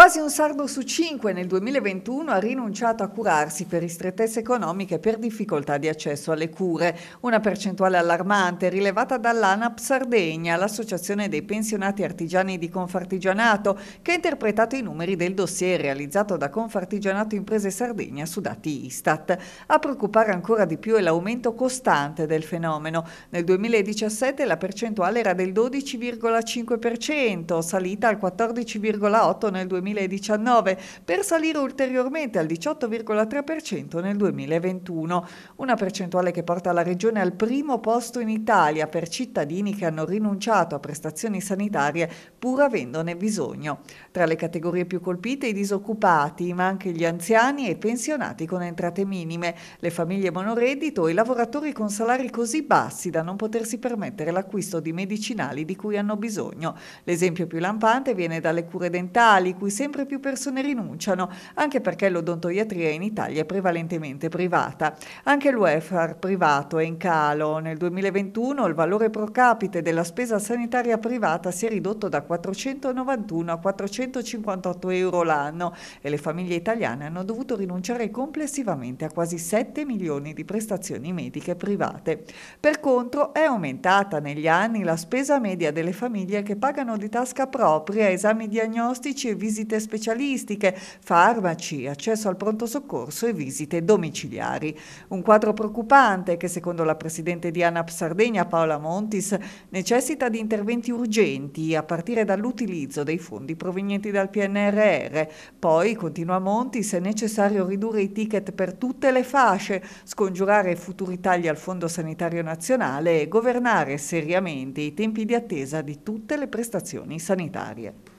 Quasi un sardo su cinque nel 2021 ha rinunciato a curarsi per ristrettezze economiche e per difficoltà di accesso alle cure, una percentuale allarmante rilevata dall'ANAP Sardegna, l'associazione dei pensionati artigiani di Confartigianato, che ha interpretato i numeri del dossier realizzato da Confartigianato Imprese Sardegna su dati Istat. A preoccupare ancora di più è l'aumento costante del fenomeno. Nel 2017 la percentuale era del 12,5%, salita al 14,8% nel 2021 2019 per salire ulteriormente al 18,3% nel 2021, una percentuale che porta la regione al primo posto in Italia per cittadini che hanno rinunciato a prestazioni sanitarie pur avendone bisogno. Tra le categorie più colpite i disoccupati, ma anche gli anziani e i pensionati con entrate minime, le famiglie monoreddito e i lavoratori con salari così bassi da non potersi permettere l'acquisto di medicinali di cui hanno bisogno. L'esempio più lampante viene dalle cure dentali, cui sempre più persone rinunciano, anche perché l'odontoiatria in Italia è prevalentemente privata. Anche il welfare privato è in calo. Nel 2021 il valore pro capite della spesa sanitaria privata si è ridotto da 491 a 458 euro l'anno e le famiglie italiane hanno dovuto rinunciare complessivamente a quasi 7 milioni di prestazioni mediche private. Per contro è aumentata negli anni la spesa media delle famiglie che pagano di tasca propria esami diagnostici e visite visite specialistiche, farmaci, accesso al pronto soccorso e visite domiciliari. Un quadro preoccupante che secondo la Presidente di ANAP Sardegna Paola Montis necessita di interventi urgenti a partire dall'utilizzo dei fondi provenienti dal PNRR. Poi, continua Montis, è necessario ridurre i ticket per tutte le fasce, scongiurare futuri tagli al Fondo Sanitario Nazionale e governare seriamente i tempi di attesa di tutte le prestazioni sanitarie.